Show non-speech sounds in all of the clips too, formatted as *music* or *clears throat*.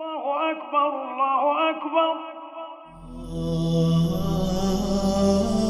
الله أكبر الله أكبر آه.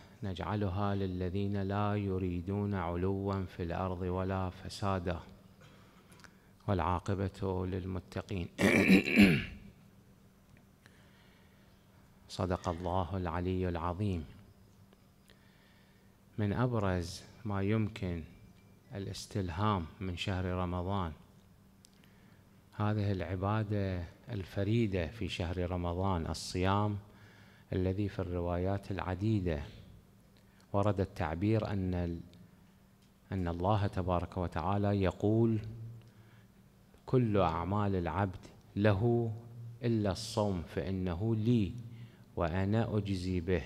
نجعلها للذين لا يريدون علوا في الارض ولا فسادا والعاقبه للمتقين *coughs* صدق الله العلي العظيم من ابرز ما يمكن الاستلهام من شهر رمضان هذه العباده الفريده في شهر رمضان الصيام الذي في الروايات العديده ورد التعبير أن أن الله تبارك وتعالى يقول كل أعمال العبد له إلا الصوم فإنه لي وأنا أجزي به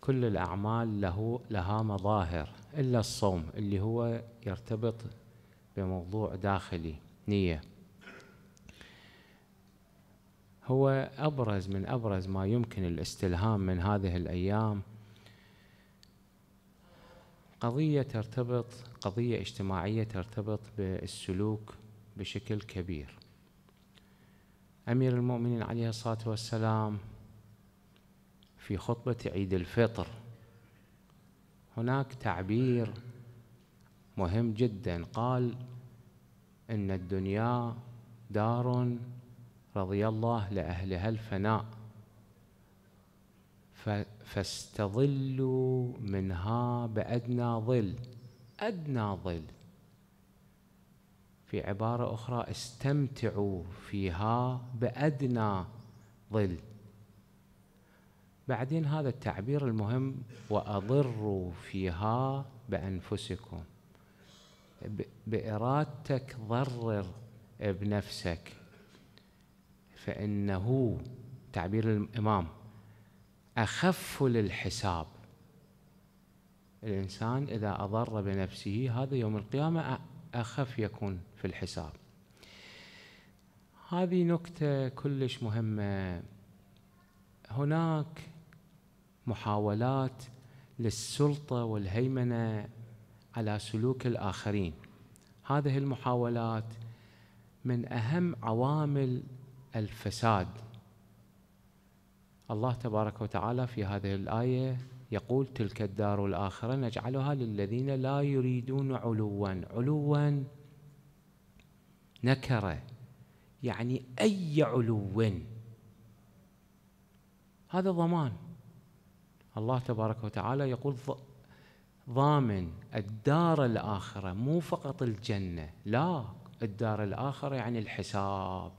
كل الأعمال له لها مظاهر إلا الصوم اللي هو يرتبط بموضوع داخلي نية هو أبرز من أبرز ما يمكن الاستلهام من هذه الأيام قضية ترتبط قضية اجتماعية ترتبط بالسلوك بشكل كبير أمير المؤمنين عليه الصلاة والسلام في خطبة عيد الفطر هناك تعبير مهم جدا قال إن الدنيا دار رضي الله لأهلها الفناء فاستظلوا منها بأدنى ظل أدنى ظل في عبارة أخرى استمتعوا فيها بأدنى ظل بعدين هذا التعبير المهم وأضروا فيها بأنفسكم بإرادتك ضرر بنفسك فإنه تعبير الإمام أخف للحساب الإنسان إذا أضر بنفسه هذا يوم القيامة أخف يكون في الحساب هذه نكتة كلش مهمة هناك محاولات للسلطة والهيمنة على سلوك الآخرين هذه المحاولات من أهم عوامل الفساد الله تبارك وتعالى في هذه الآية يقول تلك الدار الآخرة نجعلها للذين لا يريدون علوا علوا نكرة يعني أي علو هذا ضمان الله تبارك وتعالى يقول ضامن الدار الآخرة مو فقط الجنة لا الدار الآخرة يعني الحساب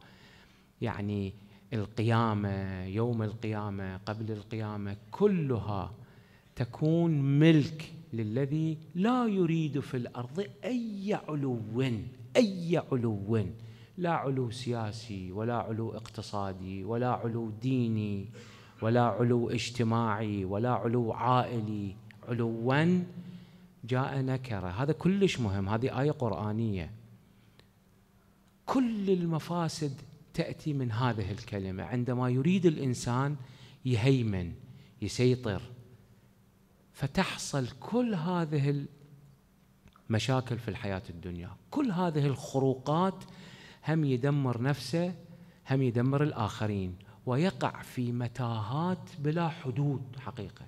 يعني القيامه يوم القيامه قبل القيامه كلها تكون ملك للذي لا يريد في الارض اي علو اي علو لا علو سياسي ولا علو اقتصادي ولا علو ديني ولا علو اجتماعي ولا علو عائلي علوا جاء نكره هذا كلش مهم هذه ايه قرانيه كل المفاسد تأتي من هذه الكلمة عندما يريد الإنسان يهيمن يسيطر فتحصل كل هذه المشاكل في الحياة الدنيا كل هذه الخروقات هم يدمر نفسه هم يدمر الآخرين ويقع في متاهات بلا حدود حقيقة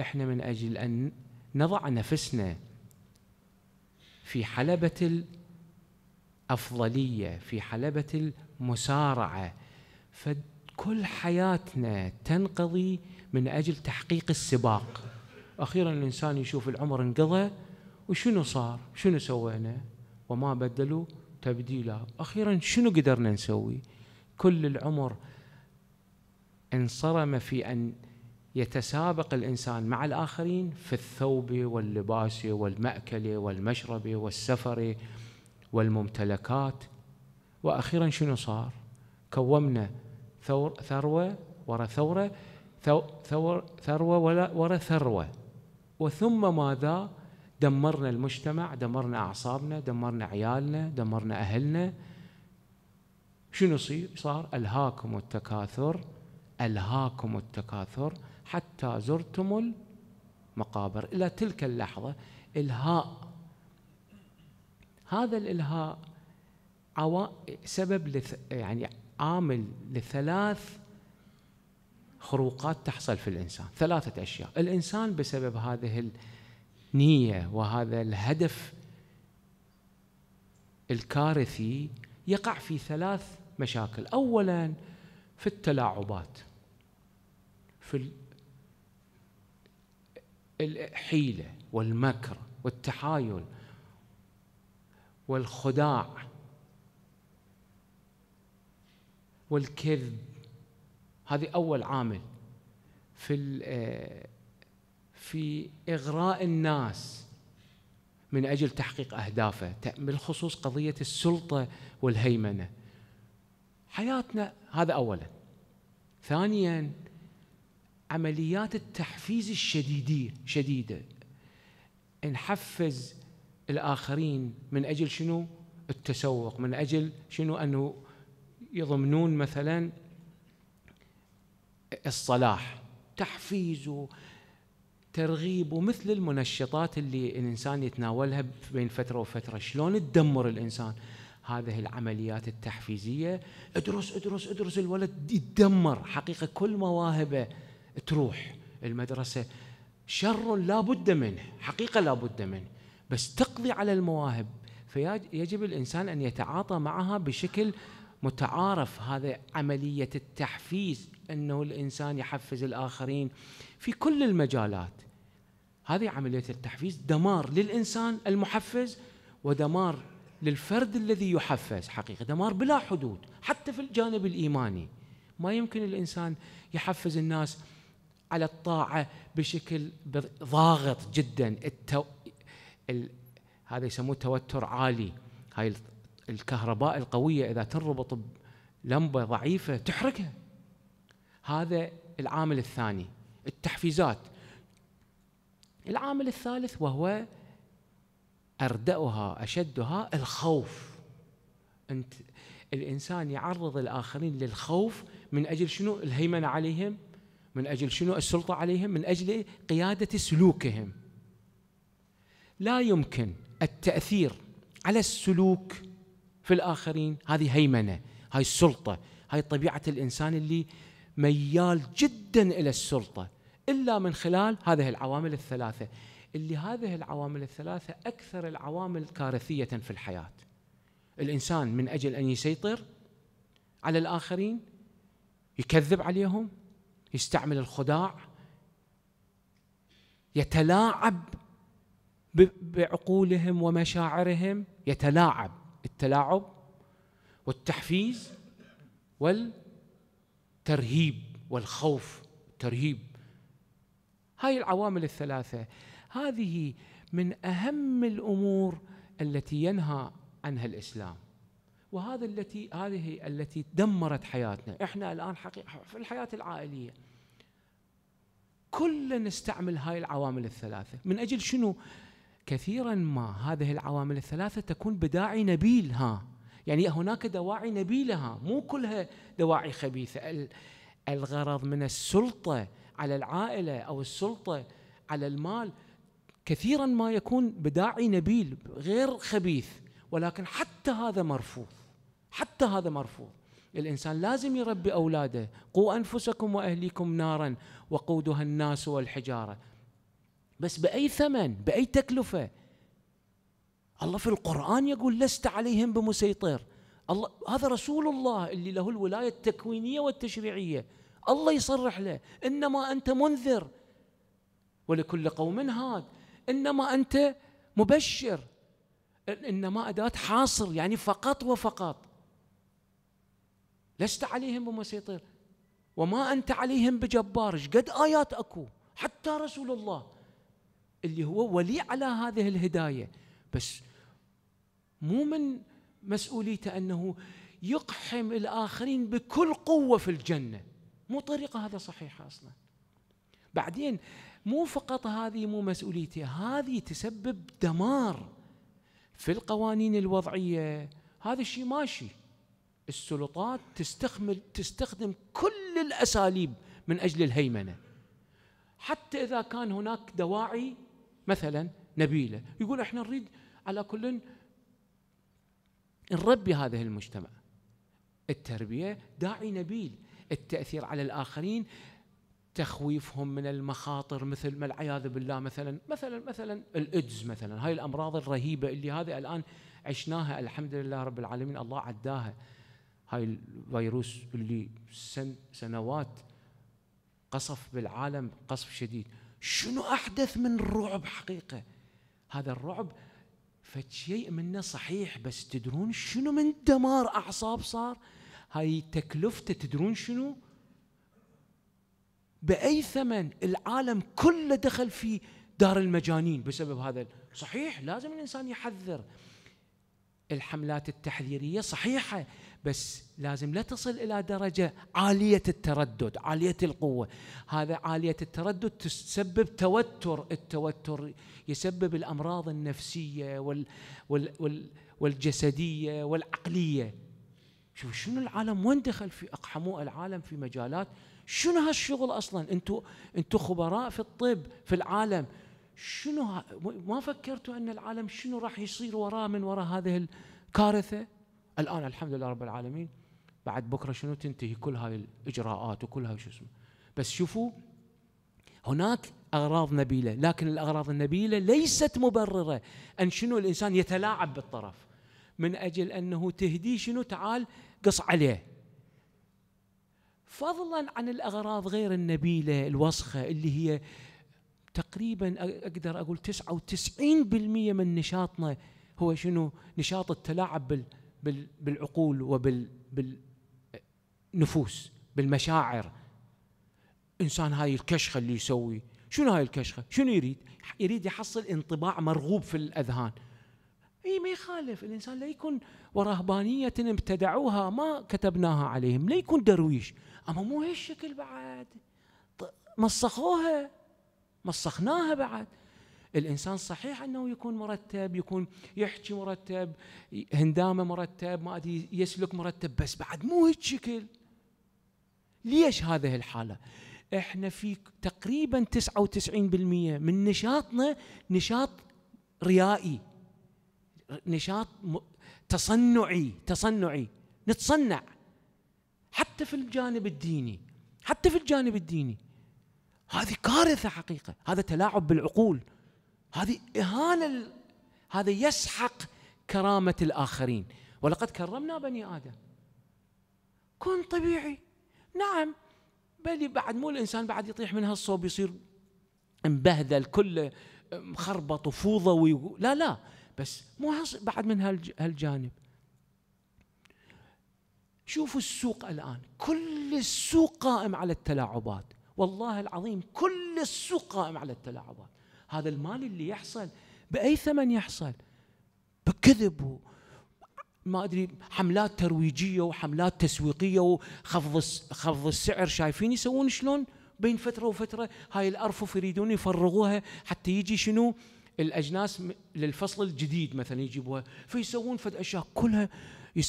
احنا من أجل أن نضع نفسنا في حلبة الأفضلية في حلبة مسارعه فكل حياتنا تنقضي من اجل تحقيق السباق اخيرا الانسان يشوف العمر انقضى وشنو صار؟ شنو سوينا؟ وما بدلوا تبديلا، اخيرا شنو قدرنا نسوي؟ كل العمر انصرم في ان يتسابق الانسان مع الاخرين في الثوب واللباس والماكل والمشرب والسفر والممتلكات واخيرا شنو صار؟ كومنا ثور ثروه ورا ثوره ثور ثروه ولا ورا ثروه وثم ماذا؟ دمرنا المجتمع، دمرنا اعصابنا، دمرنا عيالنا، دمرنا اهلنا. شنو صار؟ الهاكم التكاثر الهاكم التكاثر حتى زرتم المقابر الى تلك اللحظه الهاء هذا الالهاء سبب لث يعني عامل لثلاث خروقات تحصل في الانسان، ثلاثه اشياء، الانسان بسبب هذه النيه وهذا الهدف الكارثي يقع في ثلاث مشاكل، اولا في التلاعبات في الحيله والمكر والتحايل والخداع والكذب هذه اول عامل في آه، في اغراء الناس من اجل تحقيق اهدافه بالخصوص قضيه السلطه والهيمنه حياتنا هذا اولا ثانيا عمليات التحفيز الشديدة شديدة نحفز الآخرين من أجل شنو التسوق من أجل شنو أنه يضمنون مثلا الصلاح تحفيز ترغيب مثل المنشطات اللي الانسان يتناولها بين فتره وفتره شلون تدمر الانسان هذه العمليات التحفيزيه ادرس ادرس ادرس الولد يتدمر حقيقه كل مواهبه تروح المدرسه شر لا بد منه حقيقه لا بد منه بس تقضي على المواهب فيجب الانسان ان يتعاطى معها بشكل متعارف هذا عملية التحفيز أنه الإنسان يحفز الآخرين في كل المجالات هذه عملية التحفيز دمار للإنسان المحفز ودمار للفرد الذي يحفز حقيقة دمار بلا حدود حتى في الجانب الإيماني ما يمكن الإنسان يحفز الناس على الطاعة بشكل ضاغط جدا التو... ال... هذا يسموه توتر عالي هاي الكهرباء القويه اذا تنربط بلمبه ضعيفه تحركها هذا العامل الثاني التحفيزات العامل الثالث وهو اردأها اشدها الخوف انت الانسان يعرض الاخرين للخوف من اجل شنو الهيمنه عليهم من اجل شنو السلطه عليهم من اجل قياده سلوكهم لا يمكن التاثير على السلوك في الآخرين هذه هيمنة هاي السلطة هاي طبيعة الإنسان اللي ميال جدا إلى السلطة إلا من خلال هذه العوامل الثلاثة اللي هذه العوامل الثلاثة أكثر العوامل كارثية في الحياة الإنسان من أجل أن يسيطر على الآخرين يكذب عليهم يستعمل الخداع يتلاعب بعقولهم ومشاعرهم يتلاعب التلاعب والتحفيز والترهيب والخوف ترهيب هاي العوامل الثلاثة هذه من أهم الأمور التي ينهى عنها الإسلام وهذا التي هذه التي دمرت حياتنا احنا الان حقيقه في الحياه العائليه كلنا نستعمل هاي العوامل الثلاثه من اجل شنو كثيرا ما هذه العوامل الثلاثة تكون بداعي نبيل ها يعني هناك دواعي نبيلة ها مو كلها دواعي خبيثة الغرض من السلطة على العائلة أو السلطة على المال كثيرا ما يكون بداعي نبيل غير خبيث ولكن حتى هذا مرفوض حتى هذا مرفوض الإنسان لازم يربي أولاده قوا أنفسكم وأهليكم نارا وقودها الناس والحجارة بس باي ثمن باي تكلفه الله في القران يقول لست عليهم بمسيطر الله هذا رسول الله اللي له الولايه التكوينيه والتشريعيه الله يصرح له انما انت منذر ولكل قوم هاد انما انت مبشر انما اداه حاصر يعني فقط وفقط لست عليهم بمسيطر وما انت عليهم بجبار قد ايات اكو حتى رسول الله اللي هو ولي على هذه الهدايه بس مو من مسؤوليته انه يقحم الاخرين بكل قوه في الجنه مو طريقه هذا صحيحه اصلا بعدين مو فقط هذه مو مسؤوليتي هذه تسبب دمار في القوانين الوضعيه هذا الشيء ماشي السلطات تستخمل تستخدم كل الاساليب من اجل الهيمنه حتى اذا كان هناك دواعي مثلا نبيلة يقول احنا نريد على كل نربي هذا المجتمع التربية داعي نبيل التأثير على الآخرين تخويفهم من المخاطر مثل ما العياذ بالله مثلا مثلا مثلا الإدز مثلا هاي الأمراض الرهيبة اللي هذه الآن عشناها الحمد لله رب العالمين الله عداها هاي الفيروس اللي سن سنوات قصف بالعالم قصف شديد شنو أحدث من الرعب حقيقة هذا الرعب فشيء منه صحيح بس تدرون شنو من دمار أعصاب صار هاي تكلفته تدرون شنو بأي ثمن العالم كله دخل في دار المجانين بسبب هذا صحيح لازم الإنسان يحذر الحملات التحذيرية صحيحة بس لازم لا تصل الى درجه عاليه التردد، عاليه القوه، هذا عاليه التردد تسبب توتر، التوتر يسبب الامراض النفسيه وال وال وال والجسديه والعقليه. شوف شنو العالم وين دخل في اقحموا العالم في مجالات شنو هالشغل اصلا؟ انتم انتم خبراء في الطب في العالم شنو ما فكرتوا ان العالم شنو راح يصير وراه من وراء هذه الكارثه؟ الان الحمد لله رب العالمين بعد بكره شنو تنتهي كل هاي الاجراءات وكل هاي شو اسمه بس شوفوا هناك اغراض نبيله لكن الاغراض النبيله ليست مبرره ان شنو الانسان يتلاعب بالطرف من اجل انه تهدي شنو تعال قص عليه فضلا عن الاغراض غير النبيله الوسخه اللي هي تقريبا اقدر اقول 99% من نشاطنا هو شنو نشاط التلاعب بال بالعقول وبالنفوس بالمشاعر انسان هاي الكشخه اللي يسوي شنو هاي الكشخه شنو يريد يريد يحصل انطباع مرغوب في الاذهان اي ما يخالف الانسان لا يكون ورهبانيه ابتدعوها ما كتبناها عليهم لا يكون درويش اما مو هالشكل بعد مسخوها مسخناها بعد الانسان صحيح انه يكون مرتب يكون يحكي مرتب هندامه مرتب ما ادري يسلك مرتب بس بعد مو هالشكل ليش هذه الحاله احنا في تقريبا 99% من نشاطنا نشاط ريائي نشاط تصنعي تصنعي نتصنع حتى في الجانب الديني حتى في الجانب الديني هذه كارثه حقيقه هذا تلاعب بالعقول هذه إهانة هذا يسحق كرامة الآخرين ولقد كرمنا بني آدم كن طبيعي نعم بل بعد مو الإنسان بعد يطيح من هالصوب يصير مبهذل كله مخربط وفوضوي لا لا بس مو بعد من هالجانب شوفوا السوق الآن كل السوق قائم على التلاعبات والله العظيم كل السوق قائم على التلاعبات هذا المال اللي يحصل باي ثمن يحصل بكذب ما ادري حملات ترويجيه وحملات تسويقيه وخفض خفض السعر شايفين يسوون شلون بين فتره وفتره هاي الارفف يريدون يفرغوها حتى يجي شنو الاجناس للفصل الجديد مثلا يجيبوها فيسوون فد اشياء كلها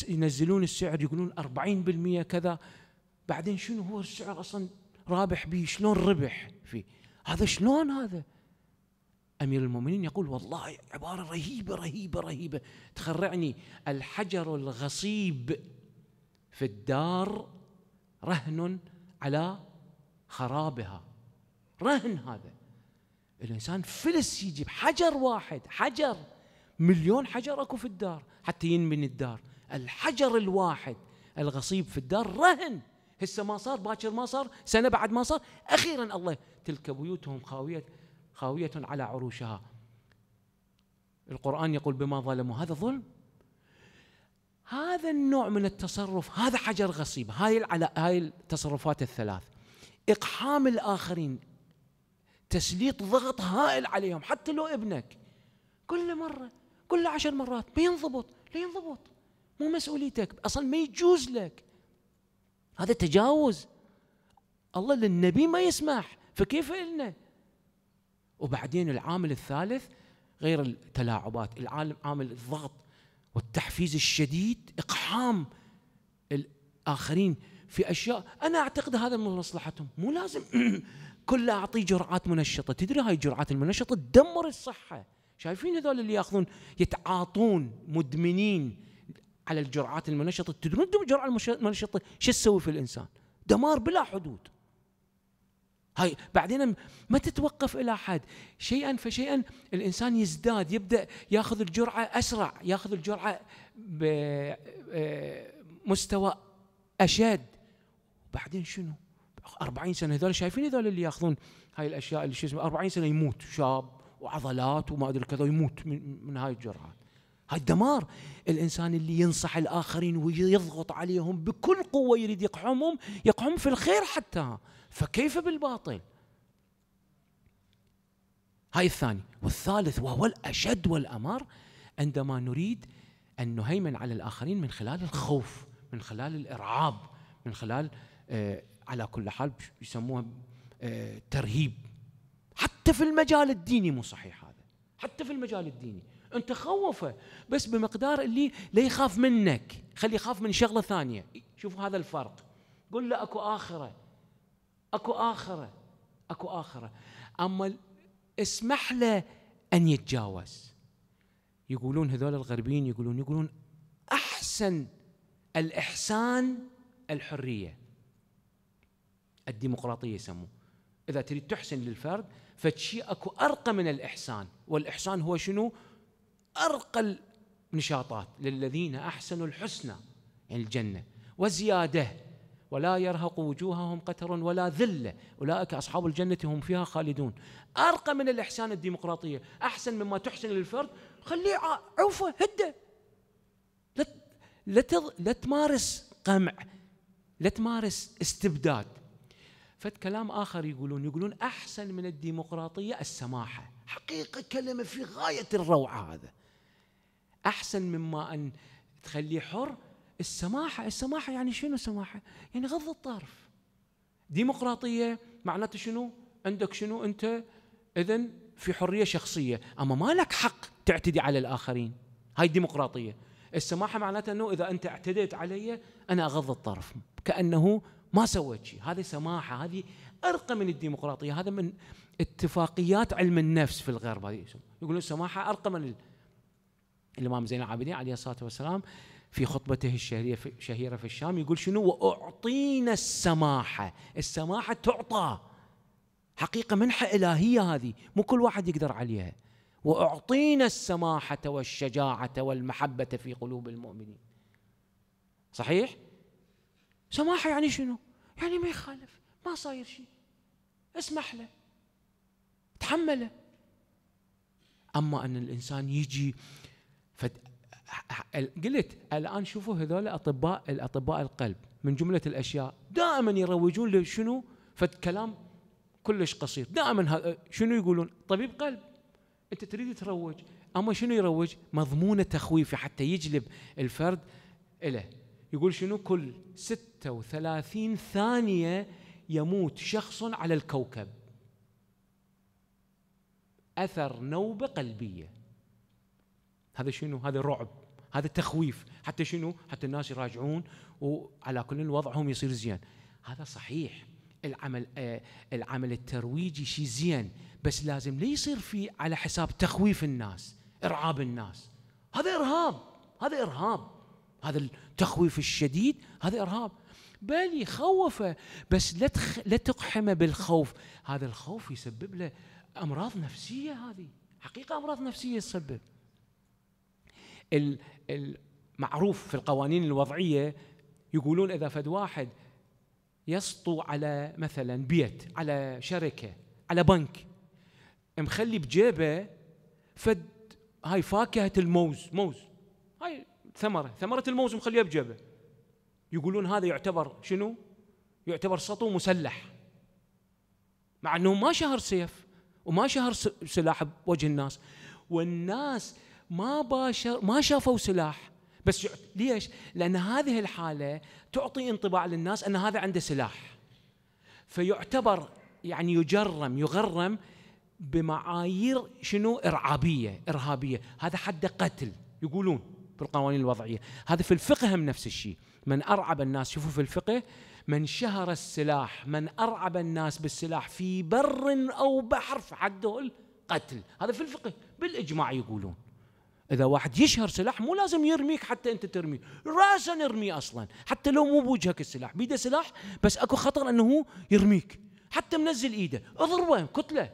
ينزلون السعر يقولون 40% كذا بعدين شنو هو السعر اصلا رابح به شلون ربح فيه هذا شلون هذا أمير المؤمنين يقول والله عبارة رهيبة رهيبة رهيبة تخرعني الحجر الغصيب في الدار رهن على خرابها رهن هذا الإنسان فلس يجيب حجر واحد حجر مليون حجر أكو في الدار حتى ينبني الدار الحجر الواحد الغصيب في الدار رهن هسه ما صار باكر ما صار سنة بعد ما صار أخيرا الله تلك بيوتهم خاوية خاوية على عروشها القرآن يقول بما ظلموا هذا ظلم هذا النوع من التصرف هذا حجر غصيب هاي على هاي التصرفات الثلاث اقحام الاخرين تسليط ضغط هائل عليهم حتى لو ابنك كل مره كل عشر مرات ما ينضبط لا ينضبط مو مسؤوليتك اصلا ما يجوز لك هذا تجاوز الله للنبي ما يسمح فكيف إلنا وبعدين العامل الثالث غير التلاعبات العالم عامل الضغط والتحفيز الشديد اقحام الاخرين في اشياء انا اعتقد هذا من مصلحتهم مو لازم *clears throat* كله اعطيه جرعات منشطه تدري هاي الجرعات المنشطه تدمر الصحه شايفين هذول اللي ياخذون يتعاطون مدمنين على الجرعات المنشطه تدرون الجرعه المنشطه شو تسوي في الانسان دمار بلا حدود هاي بعدين ما تتوقف الى حد شيئا فشيئا الانسان يزداد يبدا ياخذ الجرعه اسرع ياخذ الجرعه بمستوى آه، اشد بعدين شنو 40 سنه هذول شايفين هذول اللي ياخذون هاي الاشياء اللي شو اسمه 40 سنه يموت شاب وعضلات وما ادري كذا يموت من, من هاي الجرعات هاي الدمار الانسان اللي ينصح الاخرين ويضغط عليهم بكل قوه يريد يقحمهم يقحم في الخير حتى فكيف بالباطل هاي الثاني والثالث وهو الأشد والأمر عندما نريد أن نهيمن على الآخرين من خلال الخوف من خلال الإرعاب من خلال آه على كل حال يسموها آه ترهيب حتى في المجال الديني مو صحيح هذا حتى في المجال الديني انت خوفه بس بمقدار اللي لا يخاف منك خلي يخاف من شغله ثانيه شوفوا هذا الفرق قل له اكو اخره اكو اخره اكو اخره اما اسمح له ان يتجاوز يقولون هذول الغربيين يقولون يقولون احسن الاحسان الحريه الديمقراطيه يسموه اذا تريد تحسن للفرد فشي اكو ارقى من الاحسان والاحسان هو شنو ارقى النشاطات للذين احسنوا الحسنى يعني الجنه وزياده ولا يرهق وجوههم قتر ولا ذلة أولئك أصحاب الجنة هم فيها خالدون أرقى من الإحسان الديمقراطية أحسن مما تحسن للفرد خليه عوفه هده لا لا تمارس قمع لا تمارس استبداد فد كلام آخر يقولون يقولون أحسن من الديمقراطية السماحة حقيقة كلمة في غاية الروعة هذا أحسن مما أن تخليه حر السماحة السماحة يعني شنو سماحة يعني غض الطرف ديمقراطية معناته شنو عندك شنو أنت إذا في حرية شخصية أما ما لك حق تعتدي على الآخرين هاي الديمقراطية السماحة معناته أنه إذا أنت اعتديت علي أنا أغض الطرف كأنه ما سويت شيء هذه سماحة هذه أرقى من الديمقراطية هذا من اتفاقيات علم النفس في الغرب هذه يقولون السماحة أرقى من الإمام زين العابدين عليه الصلاة والسلام في خطبته الشهيرة في الشهيرة في الشام يقول شنو وأعطينا السماحة السماحة تعطى حقيقة منحة إلهية هذه مو كل واحد يقدر عليها وأعطينا السماحة والشجاعة والمحبة في قلوب المؤمنين صحيح؟ سماحة يعني شنو؟ يعني ما يخالف ما صاير شيء اسمح له تحمله أما أن الإنسان يجي فد قلت الان شوفوا هذول اطباء الاطباء القلب من جمله الاشياء دائما يروجون لشنو كلام كلش قصير دائما شنو يقولون طبيب قلب انت تريد تروج اما شنو يروج مضمونه تخويفي حتى يجلب الفرد له يقول شنو كل 36 ثانيه يموت شخص على الكوكب اثر نوبه قلبيه هذا شنو هذا رعب هذا تخويف حتى شنو حتى الناس يراجعون وعلى كل وضعهم يصير زين هذا صحيح العمل آه العمل الترويجي شيء زين بس لازم لا يصير في على حساب تخويف الناس ارعاب الناس هذا ارهاب هذا ارهاب هذا التخويف الشديد هذا ارهاب بل يخوفه بس لا تخ... لا تقحمه بالخوف هذا الخوف يسبب له امراض نفسيه هذه حقيقه امراض نفسيه تسبب المعروف في القوانين الوضعيه يقولون اذا فد واحد يسطو على مثلا بيت على شركه على بنك مخلي بجيبه فد هاي فاكهه الموز موز هاي ثمره ثمره الموز مخليها بجيبه يقولون هذا يعتبر شنو يعتبر سطو مسلح مع انه ما شهر سيف وما شهر سلاح بوجه الناس والناس ما باشر ما شافوا سلاح بس ليش؟ لأن هذه الحالة تعطي انطباع للناس أن هذا عنده سلاح فيعتبر يعني يجرم يغرم بمعايير شنو إرعابية إرهابية هذا حد قتل يقولون في القوانين الوضعية هذا في الفقه هم نفس الشيء من أرعب الناس شوفوا في الفقه من شهر السلاح من أرعب الناس بالسلاح في بر أو بحر فحده قتل هذا في الفقه بالإجماع يقولون اذا واحد يشهر سلاح مو لازم يرميك حتى انت ترمي راسا يرميه اصلا حتى لو مو بوجهك السلاح بيده سلاح بس اكو خطر انه هو يرميك حتى منزل ايده اضربه كتله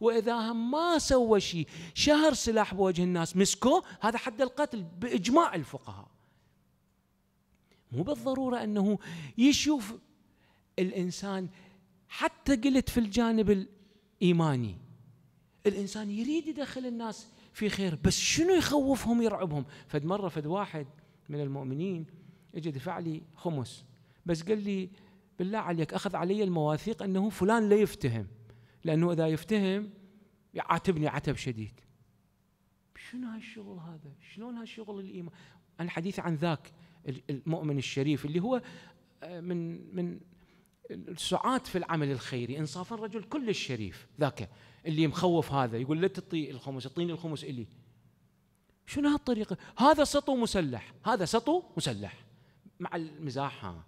واذا هم ما سوى شيء شهر سلاح بوجه الناس مسكوه هذا حد القتل باجماع الفقهاء مو بالضروره انه يشوف الانسان حتى قلت في الجانب الايماني الانسان يريد يدخل الناس في خير بس شنو يخوفهم يرعبهم فد مره فد واحد من المؤمنين اجى دفع لي خمس بس قال لي بالله عليك اخذ علي المواثيق انه فلان لا يفتهم لانه اذا يفتهم يعاتبني عتب شديد شنو هالشغل هذا شلون هالشغل الايمان انا حديث عن ذاك المؤمن الشريف اللي هو آه، من من السعات في العمل الخيري انصاف الرجل كل الشريف ذاك اللي مخوف هذا يقول لا تعطي الخمس اعطيني الخمس الي شنو هالطريقه هذا سطو مسلح هذا سطو مسلح مع المزاح ها.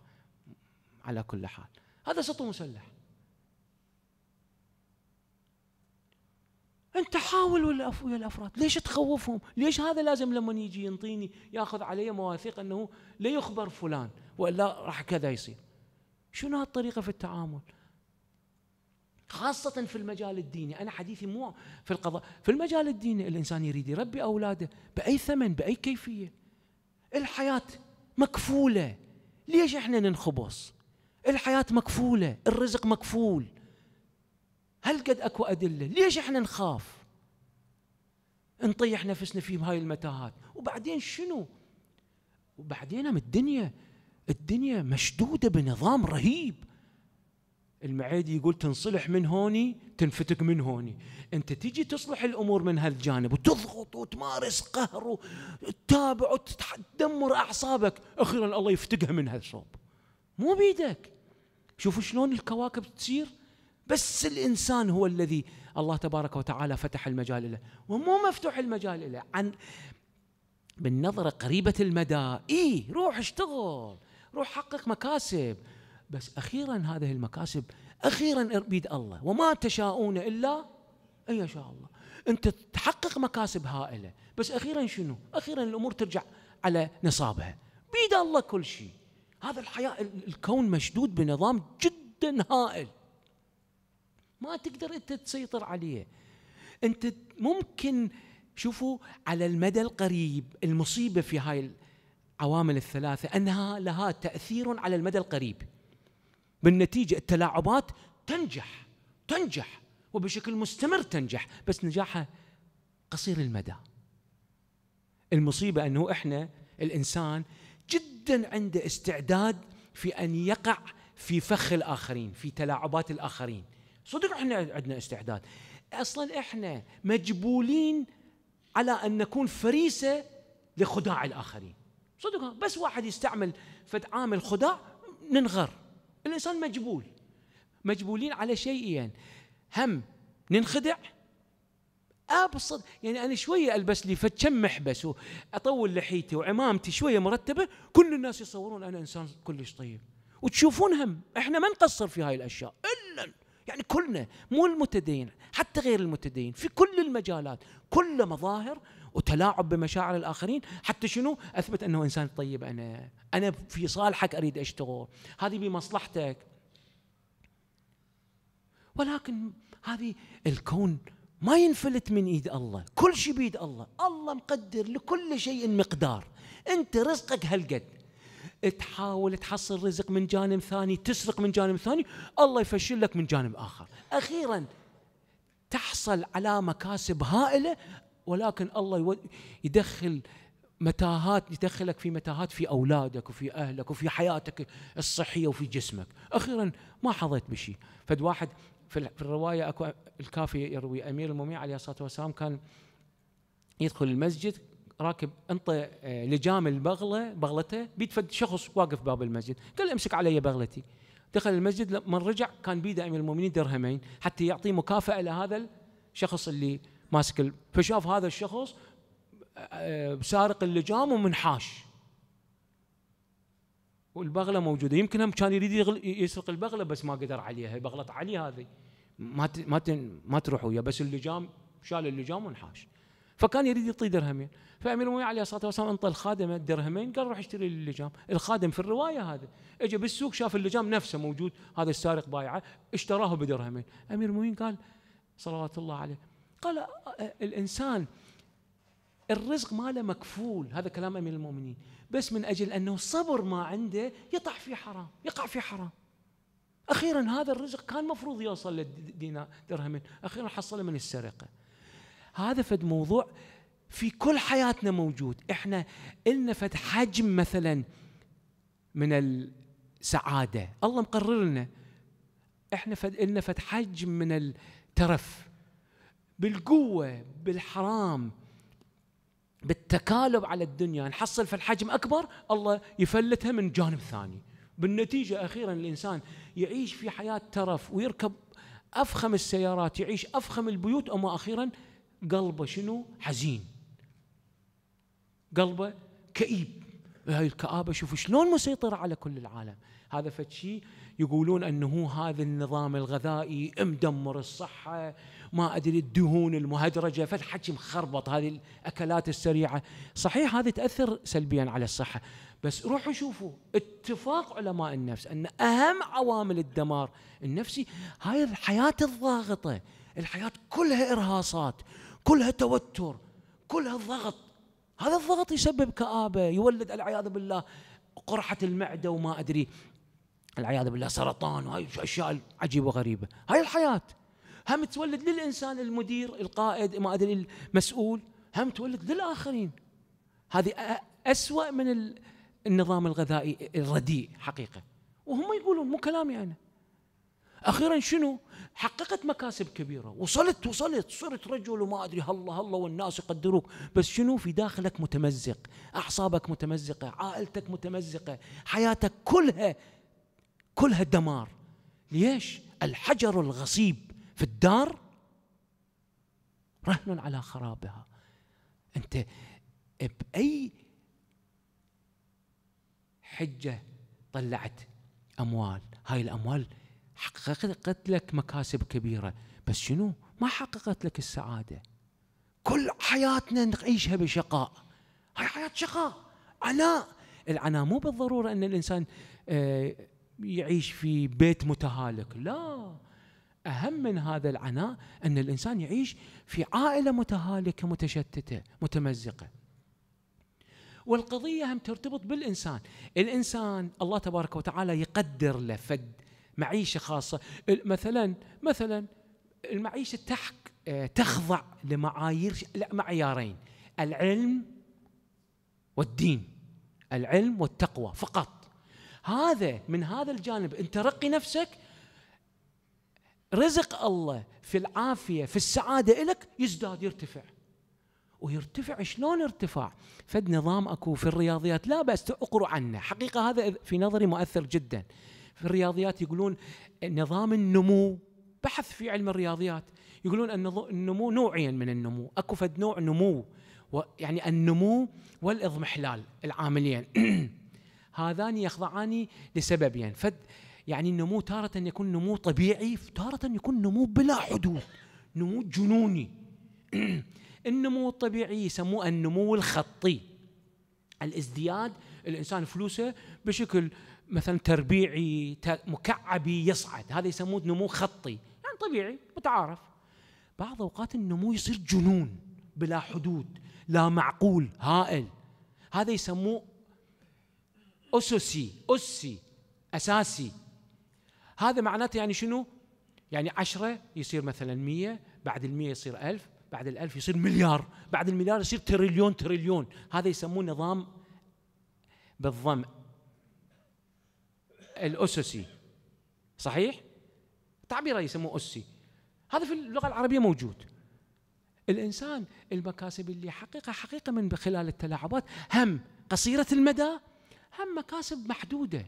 على كل حال هذا سطو مسلح انت حاول ويا الافراد ليش تخوفهم ليش هذا لازم لما يجي ينطيني ياخذ علي مواثيق انه لا يخبر فلان والا راح كذا يصير شنو هالطريقه في التعامل خاصة في المجال الديني أنا حديثي مو في القضاء في المجال الديني الإنسان يريد يربي أولاده بأي ثمن بأي كيفية الحياة مكفولة ليش إحنا ننخبص الحياة مكفولة الرزق مكفول هل قد أكو أدلة ليش إحنا نخاف نطيح نفسنا في هاي المتاهات وبعدين شنو وبعدين الدنيا الدنيا مشدوده بنظام رهيب المعيد يقول تنصلح من هوني تنفتك من هوني انت تيجي تصلح الامور من هالجانب وتضغط وتمارس قهر وتتابع وتدمر اعصابك اخيرا الله يفتقها من هالصوب مو بيدك شوفوا شلون الكواكب تصير بس الانسان هو الذي الله تبارك وتعالى فتح المجال له ومو مفتوح المجال له عن بالنظره قريبه المدى اي روح اشتغل روح حقق مكاسب بس أخيرا هذه المكاسب أخيرا بيد الله وما تشاءون إلا أن يشاء الله أنت تحقق مكاسب هائلة بس أخيرا شنو أخيرا الأمور ترجع على نصابها بيد الله كل شيء هذا الحياة الكون مشدود بنظام جدا هائل ما تقدر أنت تسيطر عليه أنت ممكن شوفوا على المدى القريب المصيبة في هاي عوامل الثلاثة أنها لها تأثير على المدى القريب بالنتيجة التلاعبات تنجح تنجح وبشكل مستمر تنجح بس نجاحها قصير المدى المصيبة أنه إحنا الإنسان جدا عنده استعداد في أن يقع في فخ الآخرين في تلاعبات الآخرين صدق إحنا عندنا استعداد أصلا إحنا مجبولين على أن نكون فريسة لخداع الآخرين صدق بس واحد يستعمل فد عامل خداع ننغر الانسان مجبول مجبولين على شيئين يعني. هم ننخدع ابسط يعني انا شويه البس لي فد كم محبس واطول لحيتي وعمامتي شويه مرتبه كل الناس يصورون انا انسان كلش طيب وتشوفون هم احنا ما نقصر في هاي الاشياء يعني كلنا مو المتدين حتى غير المتدين في كل المجالات كل مظاهر وتلاعب بمشاعر الاخرين حتى شنو اثبت انه انسان طيب انا انا في صالحك اريد اشتغل هذه بمصلحتك ولكن هذه الكون ما ينفلت من ايد الله كل شيء بيد الله الله مقدر لكل شيء مقدار انت رزقك هالقد تحاول تحصل رزق من جانب ثاني تسرق من جانب ثاني الله يفشل لك من جانب آخر أخيرا تحصل على مكاسب هائلة ولكن الله يدخل متاهات يدخلك في متاهات في اولادك وفي اهلك وفي حياتك الصحيه وفي جسمك، اخيرا ما حظيت بشيء، فد واحد في الروايه اكو الكافي يروي امير المؤمنين عليه الصلاه والسلام كان يدخل المسجد راكب انطى آه، لجام البغله بغلته بيتفد شخص واقف باب المسجد قال امسك علي بغلتي دخل المسجد من رجع كان بيده امير المؤمنين درهمين حتى يعطيه مكافاه لهذا الشخص اللي ماسك فشاف هذا الشخص آه، سارق اللجام ومنحاش والبغله موجوده يمكن هم كان يريد يسرق البغله بس ما قدر عليها بغله علي هذه ما ما ما تروح وياه بس اللجام شال اللجام وانحاش فكان يريد يعطيه درهمين فامير المؤمنين عليه الصلاه والسلام انطى الخادمه الدرهمين قال روح اشتري لي اللجام الخادم في الروايه هذا اجى بالسوق شاف اللجام نفسه موجود هذا السارق بايعه اشتراه بدرهمين امير المؤمنين قال صلوات الله عليه قال الانسان الرزق ماله مكفول هذا كلام امير المؤمنين بس من اجل انه صبر ما عنده يقع في حرام يقع في حرام اخيرا هذا الرزق كان مفروض يوصل لدينا درهمين اخيرا حصله من السرقه هذا فد موضوع في كل حياتنا موجود احنا إلنا فد حجم مثلا من السعاده الله مقرر لنا احنا فد إلنا فد حجم من الترف بالقوه بالحرام بالتكالب على الدنيا نحصل في الحجم اكبر الله يفلتها من جانب ثاني بالنتيجه اخيرا الانسان يعيش في حياه ترف ويركب افخم السيارات يعيش افخم البيوت اما اخيرا قلبه شنو حزين قلبه كئيب هاي الكآبة شوف شلون مسيطرة على كل العالم هذا فتشي يقولون أنه هذا النظام الغذائي مدمر الصحة ما أدري الدهون المهدرجة فتحكي مخربط هذه الأكلات السريعة صحيح هذه تأثر سلبيا على الصحة بس روحوا شوفوا اتفاق علماء النفس أن أهم عوامل الدمار النفسي هاي الحياة الضاغطة الحياة كلها إرهاصات كلها توتر كلها ضغط هذا الضغط يسبب كآبة يولد العياذ بالله قرحة المعدة وما أدري العياذ بالله سرطان وهي أشياء عجيبة وغريبة هاي الحياة هم تولد للإنسان المدير القائد ما أدري المسؤول هم تولد للآخرين هذه أسوأ من النظام الغذائي الرديء حقيقة وهم يقولون مو كلامي أنا اخيرا شنو؟ حققت مكاسب كبيره وصلت وصلت صرت رجل وما ادري الله الله والناس يقدروك بس شنو في داخلك متمزق اعصابك متمزقه عائلتك متمزقه حياتك كلها كلها دمار ليش الحجر الغصيب في الدار رهن على خرابها انت باي حجه طلعت اموال هاي الاموال حققت لك مكاسب كبيره بس شنو ما حققت لك السعاده كل حياتنا نعيشها بشقاء هاي حياه شقاء عناء العناء مو بالضروره ان الانسان آه، يعيش في بيت متهالك لا أهم من هذا العناء أن الإنسان يعيش في عائلة متهالكة متشتتة متمزقة والقضية هم ترتبط بالإنسان الإنسان الله تبارك وتعالى يقدر له فد معيشه خاصه مثلا مثلا المعيشه تحك آه، تخضع لمعايير لا معيارين العلم والدين العلم والتقوى فقط هذا من هذا الجانب انت رقي نفسك رزق الله في العافيه في السعاده لك يزداد يرتفع ويرتفع شلون ارتفاع؟ فد نظام اكو في الرياضيات لا بس اقرا عنه، حقيقه هذا في نظري مؤثر جدا. في الرياضيات يقولون نظام النمو بحث في علم الرياضيات يقولون ان النمو نوعين من النمو اكو فد نوع نمو يعني النمو والاضمحلال العاملين *clears throat* هذان يخضعان لسببين فد يعني النمو تارة يكون نمو طبيعي تارة يكون نمو بلا حدود نمو جنوني *clears throat* النمو الطبيعي يسموه النمو الخطي الازدياد الانسان فلوسه بشكل مثلا تربيعي مكعبي يصعد هذا يسموه نمو خطي يعني طبيعي متعارف بعض اوقات النمو يصير جنون بلا حدود لا معقول هائل هذا يسموه اسسي اسي اساسي هذا معناته يعني شنو؟ يعني عشرة يصير مثلا مية بعد المية يصير ألف بعد الألف يصير مليار بعد المليار يصير تريليون تريليون هذا يسموه نظام بالضم الأسسي صحيح؟ تعبيره يسموه أسسي هذا في اللغة العربية موجود الإنسان المكاسب اللي حقيقه حقيقة من خلال التلاعبات هم قصيرة المدى هم مكاسب محدودة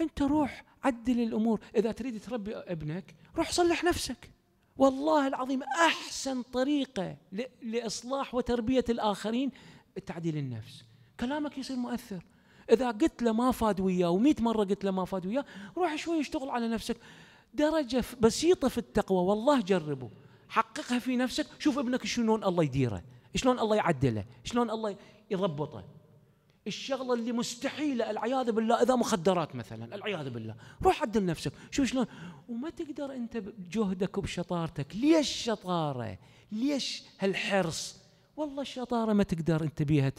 أنت روح عدل الأمور إذا تريد تربي ابنك روح صلح نفسك والله العظيم أحسن طريقة لإصلاح وتربية الآخرين تعديل النفس كلامك يصير مؤثر اذا قلت له ما فاد وياه و100 مره قلت له ما فاد وياه روح شوي اشتغل على نفسك درجه بسيطه في التقوى والله جربه حققها في نفسك شوف ابنك شلون الله يديره شلون الله يعدله شلون الله يضبطه الشغلة اللي مستحيلة العياذ بالله إذا مخدرات مثلا العياذ بالله روح عدل نفسك شوف شلون وما تقدر أنت بجهدك وبشطارتك ليش شطارة ليش هالحرص والله الشطاره ما تقدر انت بيها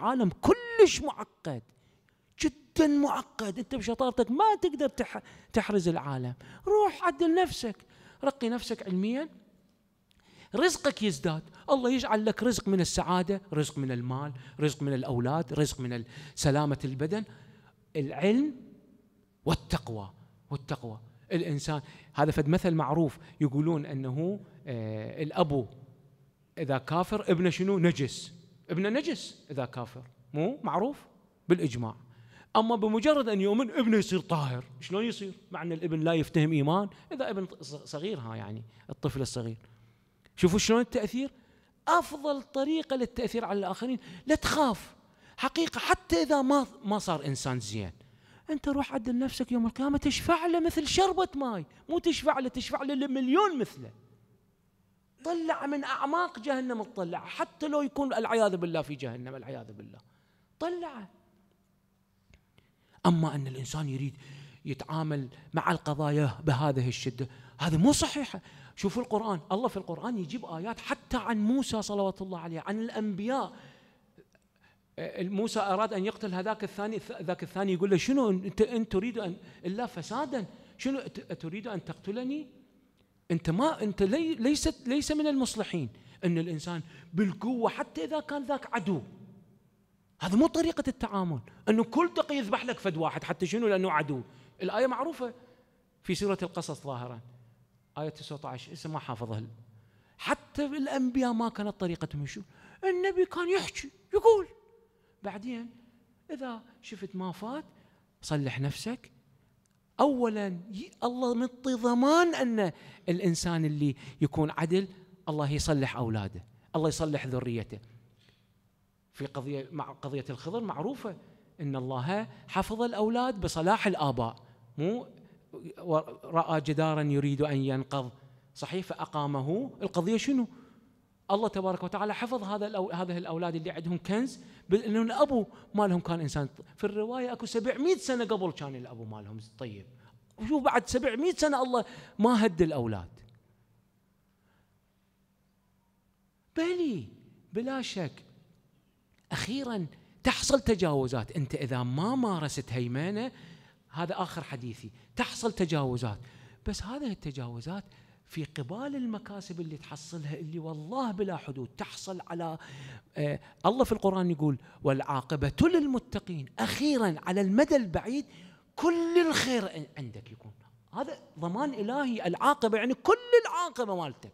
عالم كلش معقد جدا معقد انت بشطارتك ما تقدر تحرز العالم روح عدل نفسك رقي نفسك علميا رزقك يزداد الله يجعل لك رزق من السعاده رزق من المال رزق من الاولاد رزق من سلامه البدن العلم والتقوى والتقوى الانسان هذا فد مثل معروف يقولون انه آه، الابو اذا كافر ابنه شنو نجس ابنه نجس اذا كافر مو معروف بالاجماع اما بمجرد ان يؤمن ابنه يصير طاهر شلون يصير مع ان الابن لا يفتهم ايمان اذا ابن صغير ها يعني الطفل الصغير شوفوا شلون التاثير افضل طريقه للتاثير على الاخرين لا تخاف حقيقه حتى اذا ما ما صار انسان زين انت روح عدل نفسك يوم القيامه تشفع له مثل شربه ماي مو تشفع له تشفع له لمليون مثله طلع من اعماق جهنم تطلع حتى لو يكون العياذ بالله في جهنم العياذ بالله طلعه اما ان الانسان يريد يتعامل مع القضايا بهذه الشده هذه مو صحيحه شوفوا القران الله في القران يجيب ايات حتى عن موسى صلوات الله عليه عن الانبياء إيه، موسى اراد ان يقتل هذاك الثاني ذاك الثاني يقول له شنو انت انت تريد ان الا فسادا شنو تريد ان تقتلني انت ما انت لي ليست ليس من المصلحين ان الانسان بالقوه حتى اذا كان ذاك عدو هذا مو طريقه التعامل انه كل تقي يذبح لك فد واحد حتى شنو لانه عدو الايه معروفه في سوره القصص ظاهرا ايه 19 اسم ما حافظها حتى الانبياء ما كانت طريقتهم شو النبي كان يحكي يقول بعدين اذا شفت ما فات صلح نفسك اولا الله مطي ضمان ان الانسان اللي يكون عدل الله يصلح اولاده الله يصلح ذريته في قضيه مع قضيه الخضر معروفه ان الله حفظ الاولاد بصلاح الاباء مو راى جدارا يريد ان ينقض صحيح فاقامه القضيه شنو الله تبارك وتعالى حفظ هذا الأو... هذه الاولاد اللي عندهم كنز لان الابو مالهم كان انسان في الروايه اكو 700 سنه قبل كان الابو مالهم طيب وشوف بعد 700 سنه الله ما هد الاولاد بلي بلا شك اخيرا تحصل تجاوزات انت اذا ما مارست هيمنه هذا اخر حديثي تحصل تجاوزات بس هذه التجاوزات في قبال المكاسب اللي تحصلها اللي والله بلا حدود تحصل على آه الله في القرآن يقول والعاقبة للمتقين أخيرا على المدى البعيد كل الخير عندك يكون هذا ضمان إلهي العاقبة يعني كل العاقبة مالتك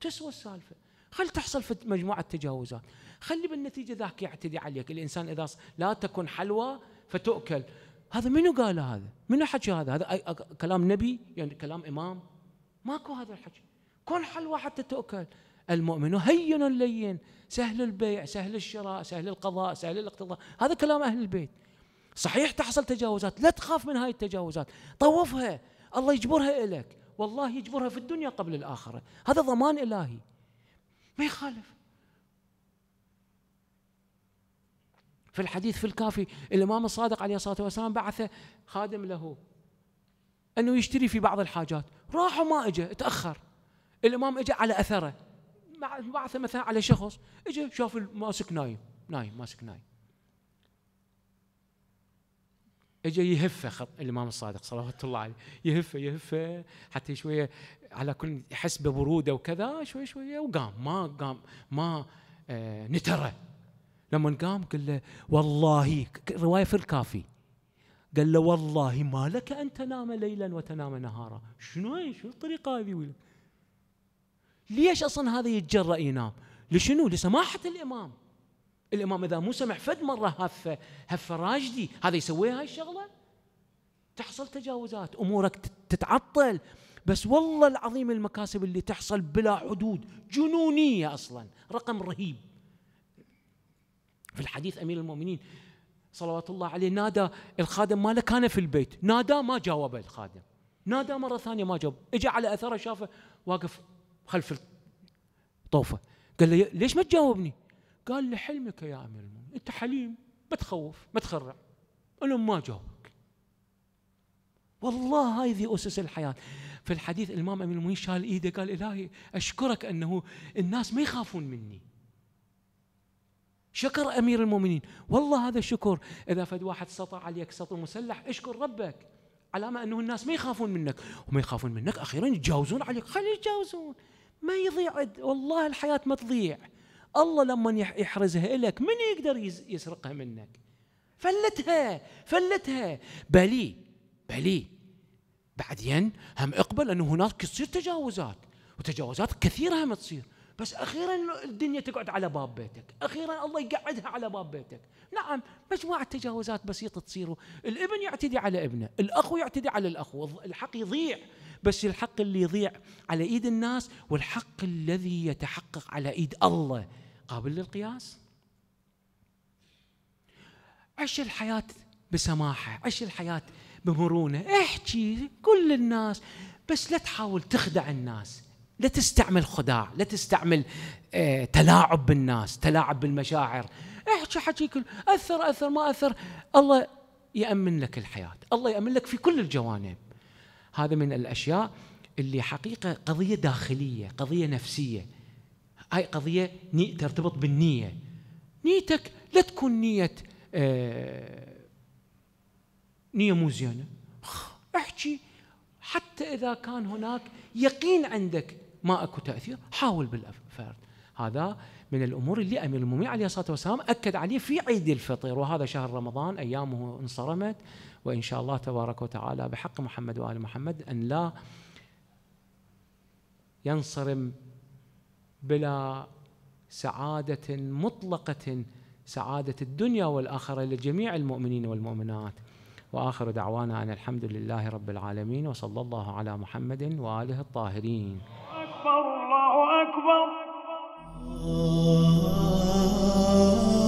تسوى السالفة خل تحصل في مجموعة تجاوزات خلي بالنتيجة ذاك يعتدي عليك الإنسان إذا لا تكن حلوى فتؤكل هذا منو قال هذا منو حكي هذا هذا كلام نبي يعني كلام إمام ماكو هذا الحكي كل حل حتى تؤكل المؤمن هين لين سهل البيع سهل الشراء سهل القضاء سهل الاقتضاء هذا كلام أهل البيت صحيح تحصل تجاوزات لا تخاف من هاي التجاوزات طوفها الله يجبرها إلك والله يجبرها في الدنيا قبل الآخرة هذا ضمان إلهي ما يخالف في الحديث في الكافي الإمام الصادق عليه الصلاة والسلام بعث خادم له أنه يشتري في بعض الحاجات راح وما اجى تاخر الامام اجى على اثره بعث مثلا على شخص اجى شاف ماسك نايم نايم ماسك نايم اجى يهفه خط الامام الصادق صلوات الله عليه يهفه يهفه حتى شويه على كل يحس ببروده وكذا شوي شويه وقام ما قام ما آه، نتره لما قام قال له والله روايه في الكافي قال له والله ما لك أن تنام ليلا وتنام نهارا شنو هي شنو الطريقة هذه ليش أصلا هذا يتجرأ ينام لشنو لسماحة الإمام الإمام إذا مو سمع فد مرة هفة هفة راجدي هذا يسويها هاي الشغلة تحصل تجاوزات أمورك تتعطل بس والله العظيم المكاسب اللي تحصل بلا حدود جنونية أصلا رقم رهيب في الحديث أمير المؤمنين صلوات الله عليه نادى الخادم ماله كان في البيت نادى ما جاوب الخادم نادى مرة ثانية ما جاوب اجى على أثره شافه واقف خلف الطوفة قال له ليش ما تجاوبني قال لحلمك حلمك يا أمير المؤمنين أنت حليم ما تخوف ما تخرع أنا ما جاوبك والله هذه أسس الحياة في الحديث الإمام أمير المؤمنين شال إيده قال إلهي أشكرك أنه الناس ما يخافون مني شكر امير المؤمنين والله هذا شكر اذا فد واحد سطع عليك سطو مسلح اشكر ربك علامه انه الناس ما يخافون منك وما يخافون منك اخيرا يتجاوزون عليك خلي يتجاوزون ما يضيع والله الحياه ما تضيع الله لما يحرزها لك من يقدر يسرقها منك فلتها فلتها بلي بلي بعدين هم اقبل انه هناك تصير تجاوزات وتجاوزات كثيره هم تصير بس اخيرا الدنيا تقعد على باب بيتك اخيرا الله يقعدها على باب بيتك نعم مجموعه تجاوزات بسيطه تصير الابن يعتدي على ابنه الاخو يعتدي على الاخ الحق يضيع بس الحق اللي يضيع على ايد الناس والحق الذي يتحقق على ايد الله قابل للقياس عش الحياه بسماحه عش الحياه بمرونه احكي كل الناس بس لا تحاول تخدع الناس لا تستعمل خداع لا تستعمل آه، تلاعب بالناس تلاعب بالمشاعر احكي إيه، حكيك اثر اثر ما اثر الله يامن لك الحياه الله يامن لك في كل الجوانب هذا من الاشياء اللي حقيقه قضيه داخليه قضيه نفسيه هاي قضيه ترتبط بالنيه نيتك لا تكون نيه آه نيه مو زينه احكي حتى اذا كان هناك يقين عندك ما اكو تاثير حاول بالفرد هذا من الامور اللي امير المؤمنين عليه الصلاه والسلام اكد عليه في عيد الفطر وهذا شهر رمضان ايامه انصرمت وان شاء الله تبارك وتعالى بحق محمد وال محمد ان لا ينصرم بلا سعاده مطلقه سعاده الدنيا والاخره لجميع المؤمنين والمؤمنات واخر دعوانا ان الحمد لله رب العالمين وصلى الله على محمد واله الطاهرين أكبر الله أكبر